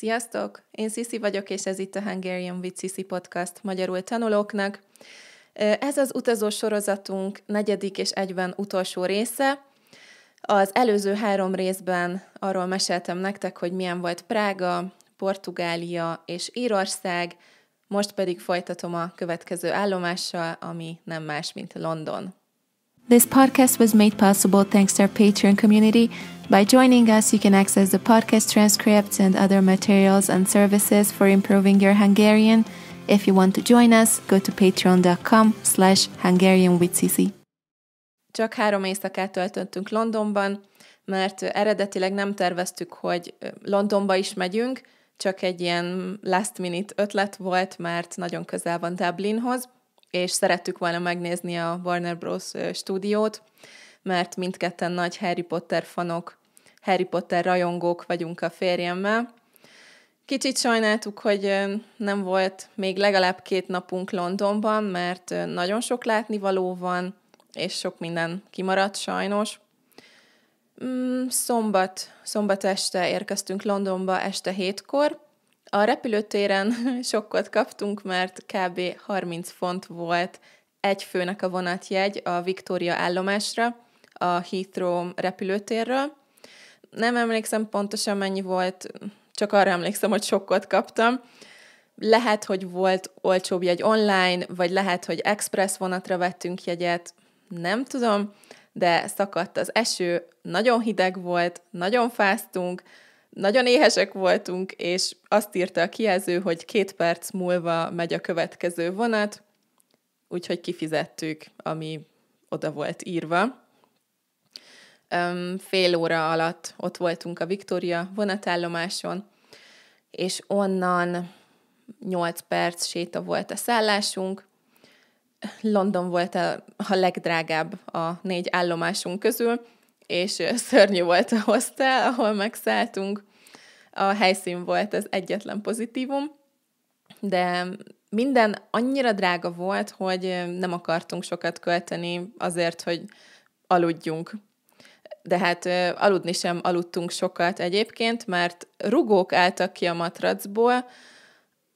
Sziasztok! Én Sisi vagyok, és ez itt a Hungarian with Sisi podcast magyarul tanulóknak. Ez az utazó sorozatunk negyedik és egyben utolsó része. Az előző három részben arról meséltem nektek, hogy milyen volt Prága, Portugália és Írország, most pedig folytatom a következő állomással, ami nem más, mint London. This podcast was made possible thanks to our Patreon community. By joining us, you can access the podcast transcripts and other materials and services for improving your Hungarian. If you want to join us, go to patreon.com slash Hungarian with Cici. Csak három éjszakát töltöttünk Londonban, mert eredetileg nem terveztük, hogy Londonba is megyünk, csak egy ilyen last minute ötlet volt, mert nagyon közel van Dublinhoz. és szerettük volna megnézni a Warner Bros. stúdiót, mert mindketten nagy Harry Potter fanok, Harry Potter rajongók vagyunk a férjemmel. Kicsit sajnáltuk, hogy nem volt még legalább két napunk Londonban, mert nagyon sok látnivaló van, és sok minden kimaradt sajnos. Mm, szombat, szombat este érkeztünk Londonba este hétkor, a repülőtéren sokkot kaptunk, mert kb. 30 font volt egy főnek a vonatjegy a Victoria állomásra, a Heathrow repülőtérről. Nem emlékszem pontosan mennyi volt, csak arra emlékszem, hogy sokkot kaptam. Lehet, hogy volt olcsóbb jegy online, vagy lehet, hogy express vonatra vettünk jegyet, nem tudom, de szakadt az eső, nagyon hideg volt, nagyon fáztunk, nagyon éhesek voltunk, és azt írta a kijelző, hogy két perc múlva megy a következő vonat, úgyhogy kifizettük, ami oda volt írva. Fél óra alatt ott voltunk a Victoria vonatállomáson, és onnan 8 perc séta volt a szállásunk. London volt a, a legdrágább a négy állomásunk közül, és szörnyű volt a hostel, ahol megszálltunk. A helyszín volt az egyetlen pozitívum, de minden annyira drága volt, hogy nem akartunk sokat költeni azért, hogy aludjunk. De hát aludni sem aludtunk sokat egyébként, mert rugók álltak ki a matracból,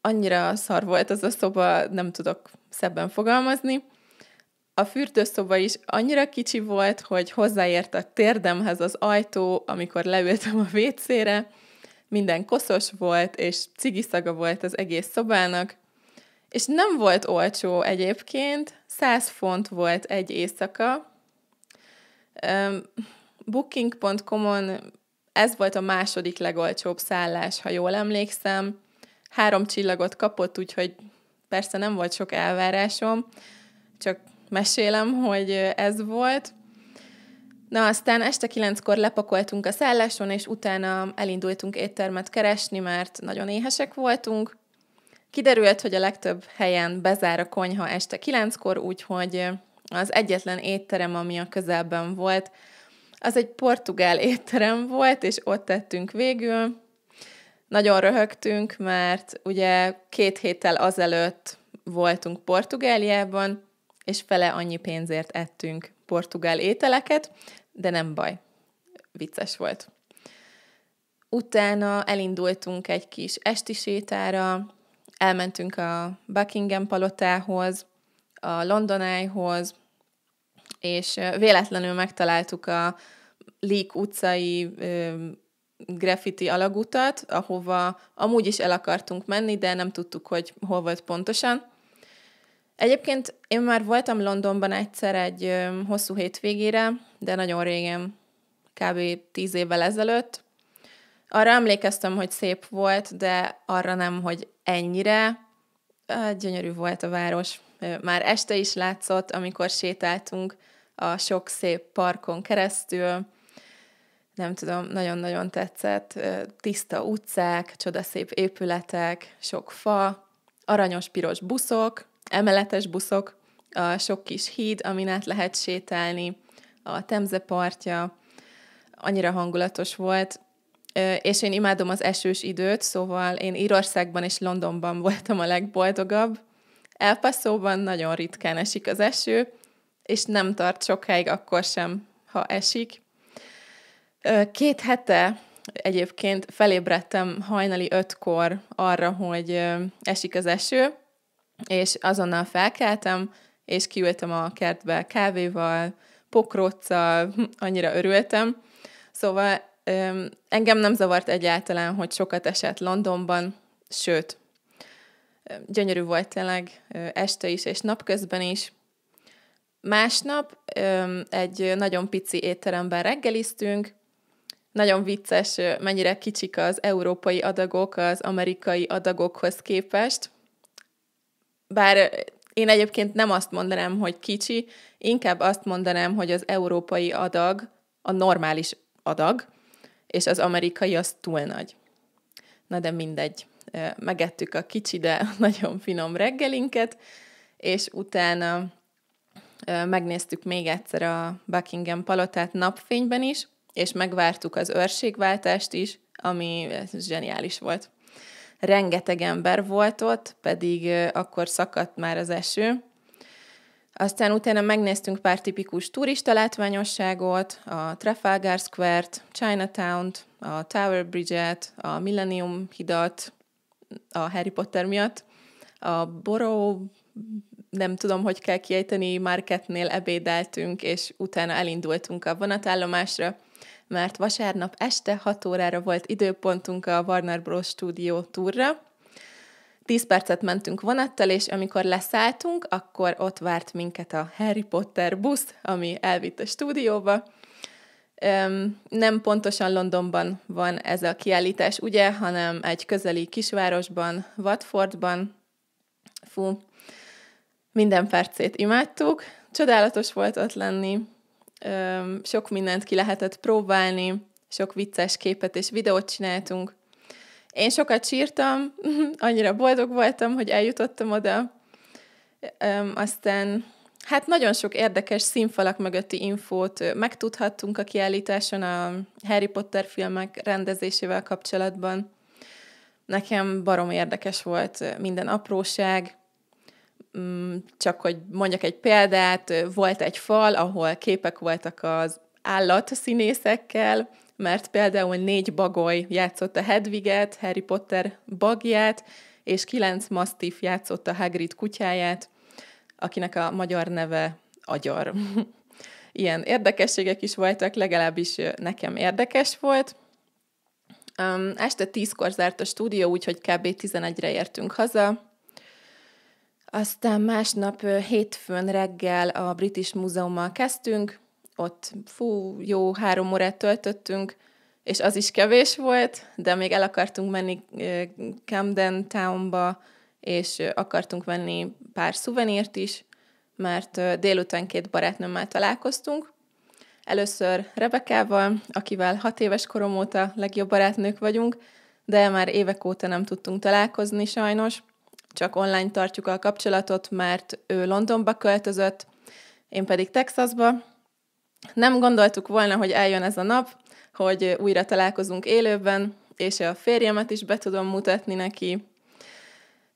annyira szar volt az a szoba, nem tudok szebben fogalmazni, a fürdőszoba is annyira kicsi volt, hogy hozzáért a térdemhez az ajtó, amikor leültem a vécére, minden koszos volt, és cigiszaga volt az egész szobának, és nem volt olcsó egyébként, 100 font volt egy éjszaka. Booking.com-on ez volt a második legolcsóbb szállás, ha jól emlékszem. Három csillagot kapott, úgyhogy persze nem volt sok elvárásom, csak mesélem, hogy ez volt. Na aztán este kilenckor lepakoltunk a szálláson, és utána elindultunk éttermet keresni, mert nagyon éhesek voltunk. Kiderült, hogy a legtöbb helyen bezár a konyha este kilenckor, úgyhogy az egyetlen étterem, ami a közelben volt, az egy portugál étterem volt, és ott tettünk végül. Nagyon röhögtünk, mert ugye két héttel azelőtt voltunk Portugáliában, és fele annyi pénzért ettünk portugál ételeket, de nem baj, vicces volt. Utána elindultunk egy kis esti sétára, elmentünk a Buckingham palotához, a London Eye-hoz, és véletlenül megtaláltuk a Leak utcai ö, graffiti alagutat, ahova amúgy is el akartunk menni, de nem tudtuk, hogy hol volt pontosan. Egyébként én már voltam Londonban egyszer egy ö, hosszú hétvégére, de nagyon régen, kb. tíz évvel ezelőtt. Arra emlékeztem, hogy szép volt, de arra nem, hogy ennyire. Ö, gyönyörű volt a város. Ö, már este is látszott, amikor sétáltunk a sok szép parkon keresztül. Nem tudom, nagyon-nagyon tetszett. Tiszta utcák, csodaszép épületek, sok fa, aranyos piros buszok, emeletes buszok, a sok kis híd, amin át lehet sétálni, a Temze partja, annyira hangulatos volt, és én imádom az esős időt, szóval én Írországban és Londonban voltam a legboldogabb. Elpaszóban nagyon ritkán esik az eső, és nem tart sokáig akkor sem, ha esik. Két hete egyébként felébredtem hajnali ötkor arra, hogy esik az eső, és azonnal felkeltem, és kiültem a kertbe kávéval, pokróccal, annyira örültem. Szóval engem nem zavart egyáltalán, hogy sokat esett Londonban, sőt, gyönyörű volt tényleg este is és napközben is. Másnap egy nagyon pici étteremben reggeliztünk, nagyon vicces, mennyire kicsik az európai adagok az amerikai adagokhoz képest, bár én egyébként nem azt mondanám, hogy kicsi, inkább azt mondanám, hogy az európai adag a normális adag, és az amerikai az túl nagy. Na de mindegy, megettük a kicsi, de nagyon finom reggelinket, és utána megnéztük még egyszer a Buckingham palotát napfényben is, és megvártuk az őrségváltást is, ami zseniális volt rengeteg ember volt ott, pedig akkor szakadt már az eső. Aztán utána megnéztünk pár tipikus turista látványosságot, a Trafalgar Square-t, Chinatown-t, a Tower Bridge-et, a Millennium hidat, a Harry Potter miatt, a Borough nem tudom, hogy kell kiejteni, marketnél ebédeltünk, és utána elindultunk a vonatállomásra, mert vasárnap este 6 órára volt időpontunk a Warner Bros. stúdió túrra. 10 percet mentünk vonattal, és amikor leszálltunk, akkor ott várt minket a Harry Potter busz, ami elvitt a stúdióba. Nem pontosan Londonban van ez a kiállítás, ugye, hanem egy közeli kisvárosban, Watfordban. Fú, minden percét imádtuk, csodálatos volt ott lenni, sok mindent ki lehetett próbálni, sok vicces képet és videót csináltunk. Én sokat sírtam, annyira boldog voltam, hogy eljutottam oda. Aztán hát nagyon sok érdekes színfalak mögötti infót megtudhattunk a kiállításon a Harry Potter filmek rendezésével kapcsolatban. Nekem barom érdekes volt minden apróság, Mm, csak hogy mondjak egy példát, volt egy fal, ahol képek voltak az állatszínészekkel, mert például négy bagoly játszott a Hedviget, Harry Potter bagját, és kilenc masztív játszott a Hagrid kutyáját, akinek a magyar neve Agyar. Ilyen érdekességek is voltak, legalábbis nekem érdekes volt. Um, este tízkor zárt a stúdió, úgyhogy kb. 11-re értünk haza, aztán másnap hétfőn reggel a British Múzeummal kezdtünk, ott fú, jó három órát töltöttünk, és az is kevés volt, de még el akartunk menni Camden Townba, és akartunk venni pár szuvenírt is, mert délután két barátnőmmel találkoztunk. Először Rebekával, akivel hat éves korom óta legjobb barátnők vagyunk, de már évek óta nem tudtunk találkozni sajnos, csak online tartjuk a kapcsolatot, mert ő Londonba költözött, én pedig Texasba. Nem gondoltuk volna, hogy eljön ez a nap, hogy újra találkozunk élőben, és a férjemet is be tudom mutatni neki,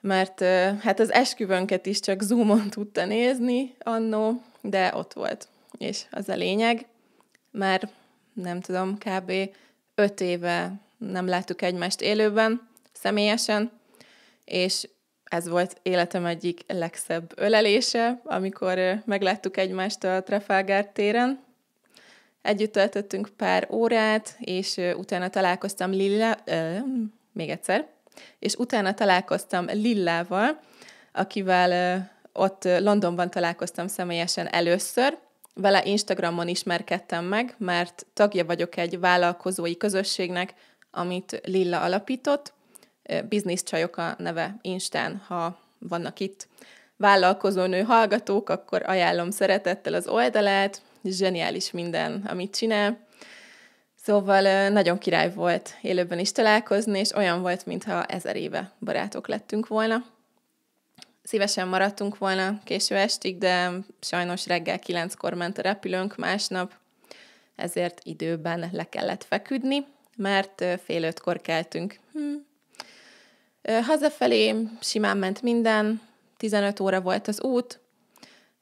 mert hát az esküvőnket is csak Zoomon tudta nézni annó, de ott volt. És az a lényeg, már nem tudom, kb. öt éve nem láttuk egymást élőben, személyesen, és ez volt életem egyik legszebb ölelése, amikor megláttuk egymást a Trafalgar téren. Együtt töltöttünk pár órát, és utána találkoztam Lilla... Ö, még egyszer. És utána találkoztam Lillával, akivel ö, ott Londonban találkoztam személyesen először. Vele Instagramon ismerkedtem meg, mert tagja vagyok egy vállalkozói közösségnek, amit Lilla alapított, Csajok a neve Instán, ha vannak itt vállalkozónő hallgatók, akkor ajánlom szeretettel az oldalát, zseniális minden, amit csinál. Szóval nagyon király volt élőben is találkozni, és olyan volt, mintha ezer éve barátok lettünk volna. Szívesen maradtunk volna késő estig, de sajnos reggel kilenckor ment a repülőnk másnap, ezért időben le kellett feküdni, mert fél ötkor keltünk. Hmm. Hazafelé simán ment minden, 15 óra volt az út.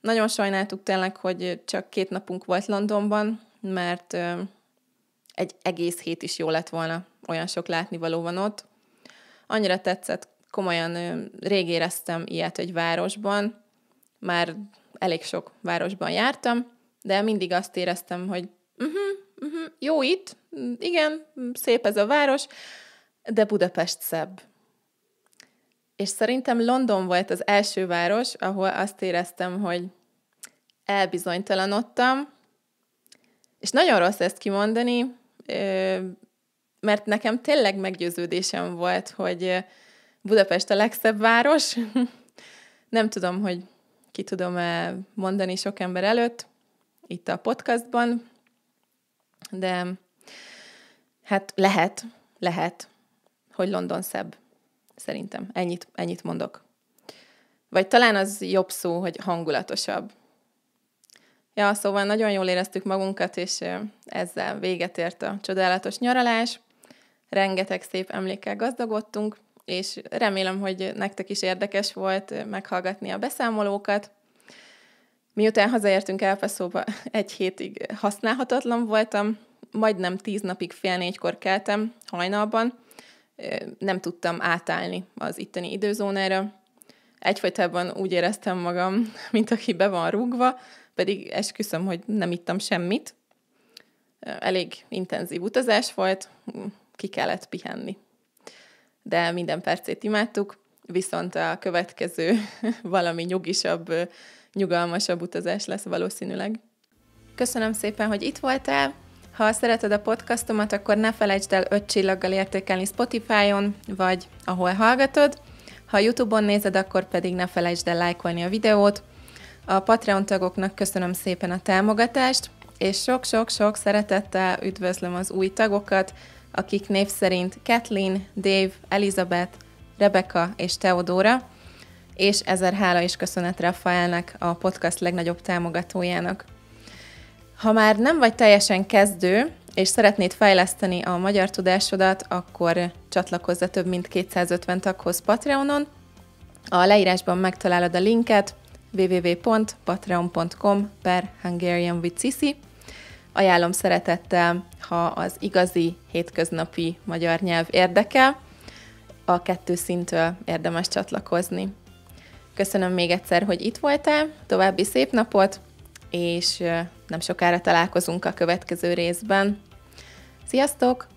Nagyon sajnáltuk tényleg, hogy csak két napunk volt Londonban, mert egy egész hét is jó lett volna, olyan sok látnivaló van ott. Annyira tetszett, komolyan rég éreztem ilyet, hogy városban, már elég sok városban jártam, de mindig azt éreztem, hogy uh-huh, uh-huh, jó itt, igen, szép ez a város, de Budapest szebb és szerintem London volt az első város, ahol azt éreztem, hogy elbizonytalanodtam, és nagyon rossz ezt kimondani, mert nekem tényleg meggyőződésem volt, hogy Budapest a legszebb város. Nem tudom, hogy ki tudom-e mondani sok ember előtt itt a podcastban, de hát lehet, lehet, hogy London szebb. Szerintem. Ennyit, ennyit mondok. Vagy talán az jobb szó, hogy hangulatosabb. Ja, szóval nagyon jól éreztük magunkat, és ezzel véget ért a csodálatos nyaralás. Rengeteg szép emlékkel gazdagodtunk, és remélem, hogy nektek is érdekes volt meghallgatni a beszámolókat. Miután hazaértünk Elfeszóba, egy hétig használhatatlan voltam, majdnem tíz napig fél négykor keltem hajnalban, nem tudtam átállni az itteni időzónára. Egyfajtában úgy éreztem magam, mint aki be van rúgva, pedig esküszöm, hogy nem ittam semmit. Elég intenzív utazás volt, ki kellett pihenni. De minden percét imádtuk, viszont a következő valami nyugisabb, nyugalmasabb utazás lesz valószínűleg. Köszönöm szépen, hogy itt voltál, ha szereted a podcastomat, akkor ne felejtsd el 5 csillaggal értékelni Spotify-on, vagy ahol hallgatod. Ha YouTube-on nézed, akkor pedig ne felejtsd el lájkolni a videót. A Patreon tagoknak köszönöm szépen a támogatást, és sok-sok-sok szeretettel üdvözlöm az új tagokat, akik név szerint Kathleen, Dave, Elizabeth, Rebecca és Teodóra, és ezer hála és köszönet Rafaelnek, a podcast legnagyobb támogatójának. Ha már nem vagy teljesen kezdő, és szeretnéd fejleszteni a magyar tudásodat, akkor csatlakozz a több mint 250 taghoz Patreonon. A leírásban megtalálod a linket www.patreon.com per Hungarian with Cici. Ajánlom szeretettel, ha az igazi hétköznapi magyar nyelv érdekel, a kettő szintől érdemes csatlakozni. Köszönöm még egyszer, hogy itt voltál, további szép napot, és nem sokára találkozunk a következő részben. Sziasztok!